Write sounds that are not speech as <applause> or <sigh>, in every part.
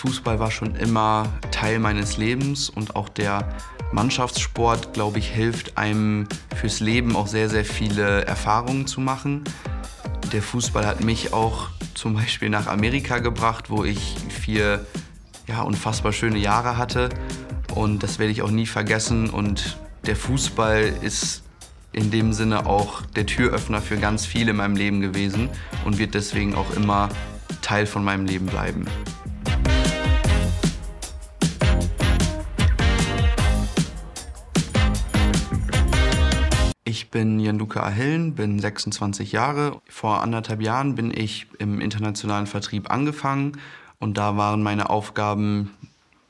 Fußball war schon immer Teil meines Lebens und auch der Mannschaftssport, glaube ich, hilft einem fürs Leben auch sehr, sehr viele Erfahrungen zu machen. Der Fußball hat mich auch zum Beispiel nach Amerika gebracht, wo ich vier ja, unfassbar schöne Jahre hatte. Und das werde ich auch nie vergessen. Und der Fußball ist in dem Sinne auch der Türöffner für ganz viel in meinem Leben gewesen und wird deswegen auch immer Teil von meinem Leben bleiben. Ich bin Janduka Ahillen, bin 26 Jahre. Vor anderthalb Jahren bin ich im internationalen Vertrieb angefangen und da waren meine Aufgaben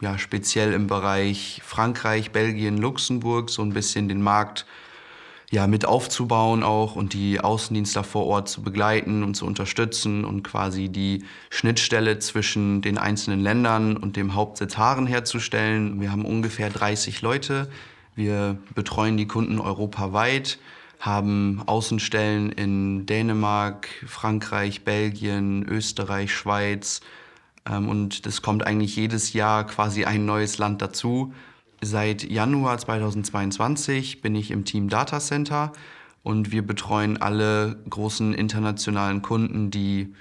ja speziell im Bereich Frankreich, Belgien, Luxemburg so ein bisschen den Markt ja mit aufzubauen auch und die Außendienste vor Ort zu begleiten und zu unterstützen und quasi die Schnittstelle zwischen den einzelnen Ländern und dem Hauptsitz Haaren herzustellen. Wir haben ungefähr 30 Leute wir betreuen die Kunden europaweit, haben Außenstellen in Dänemark, Frankreich, Belgien, Österreich, Schweiz. Ähm, und es kommt eigentlich jedes Jahr quasi ein neues Land dazu. Seit Januar 2022 bin ich im Team Data Center und wir betreuen alle großen internationalen Kunden, die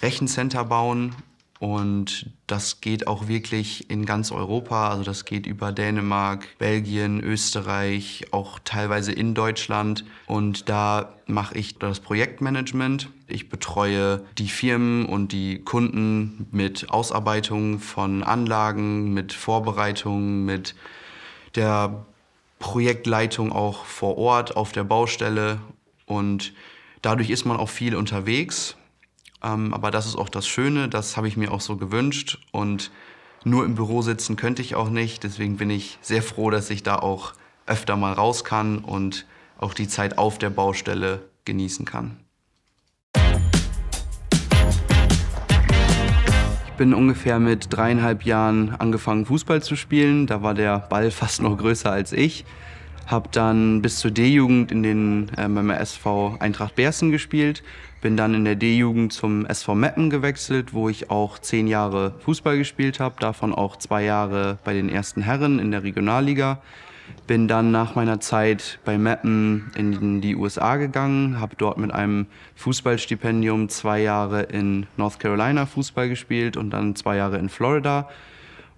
Rechencenter bauen und das geht auch wirklich in ganz Europa. Also das geht über Dänemark, Belgien, Österreich, auch teilweise in Deutschland. Und da mache ich das Projektmanagement. Ich betreue die Firmen und die Kunden mit Ausarbeitung von Anlagen, mit Vorbereitungen, mit der Projektleitung auch vor Ort auf der Baustelle. Und dadurch ist man auch viel unterwegs ähm, aber das ist auch das Schöne, das habe ich mir auch so gewünscht. Und nur im Büro sitzen könnte ich auch nicht. Deswegen bin ich sehr froh, dass ich da auch öfter mal raus kann und auch die Zeit auf der Baustelle genießen kann. Ich bin ungefähr mit dreieinhalb Jahren angefangen, Fußball zu spielen. Da war der Ball fast noch größer als ich. Habe dann bis zur D-Jugend in den ähm, SV Eintracht Bersen gespielt. Bin dann in der D-Jugend zum SV Meppen gewechselt, wo ich auch zehn Jahre Fußball gespielt habe, davon auch zwei Jahre bei den ersten Herren in der Regionalliga. Bin dann nach meiner Zeit bei Meppen in die USA gegangen, habe dort mit einem Fußballstipendium zwei Jahre in North Carolina Fußball gespielt und dann zwei Jahre in Florida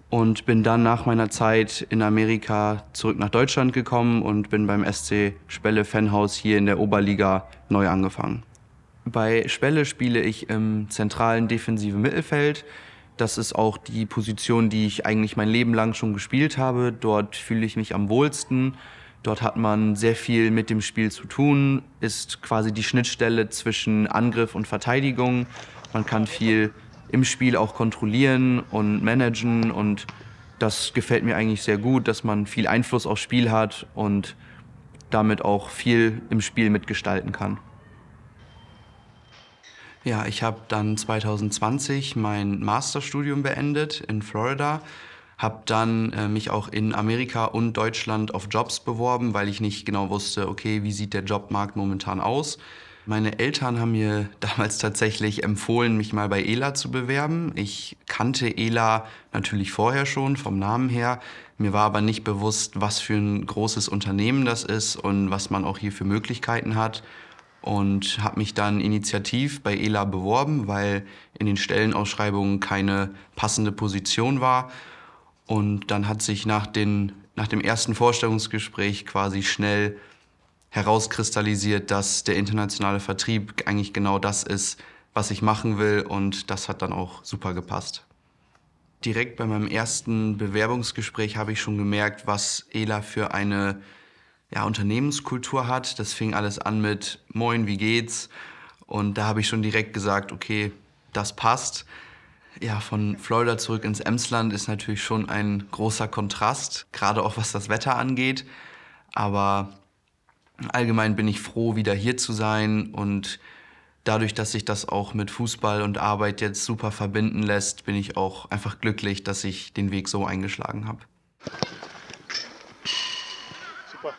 und bin dann nach meiner Zeit in Amerika zurück nach Deutschland gekommen und bin beim SC Spelle Fanhaus hier in der Oberliga neu angefangen. Bei Spelle spiele ich im zentralen defensiven Mittelfeld. Das ist auch die Position, die ich eigentlich mein Leben lang schon gespielt habe. Dort fühle ich mich am wohlsten. Dort hat man sehr viel mit dem Spiel zu tun, ist quasi die Schnittstelle zwischen Angriff und Verteidigung. Man kann viel im Spiel auch kontrollieren und managen. Und das gefällt mir eigentlich sehr gut, dass man viel Einfluss aufs Spiel hat und damit auch viel im Spiel mitgestalten kann. Ja, ich habe dann 2020 mein Masterstudium beendet in Florida, habe dann äh, mich auch in Amerika und Deutschland auf Jobs beworben, weil ich nicht genau wusste, okay, wie sieht der Jobmarkt momentan aus meine Eltern haben mir <laughs> damals tatsächlich empfohlen, mich mal bei ELA zu bewerben. Ich kannte ELA natürlich vorher schon vom Namen her. Mir war aber nicht bewusst, was für ein großes Unternehmen das ist und was man auch hier für Möglichkeiten hat. Und habe mich dann initiativ bei ELA beworben, weil in den Stellenausschreibungen keine passende Position war. Und dann hat sich nach, den, nach dem ersten Vorstellungsgespräch quasi schnell herauskristallisiert, dass der internationale Vertrieb eigentlich genau das ist, was ich machen will und das hat dann auch super gepasst. Direkt bei meinem ersten Bewerbungsgespräch habe ich schon gemerkt, was ELA für eine ja, Unternehmenskultur hat. Das fing alles an mit Moin, wie geht's? Und da habe ich schon direkt gesagt, okay, das passt. Ja, von Florida zurück ins Emsland ist natürlich schon ein großer Kontrast, gerade auch was das Wetter angeht. Aber allgemein bin ich froh, wieder hier zu sein und dadurch, dass sich das auch mit Fußball und Arbeit jetzt super verbinden lässt, bin ich auch einfach glücklich, dass ich den Weg so eingeschlagen habe. Super.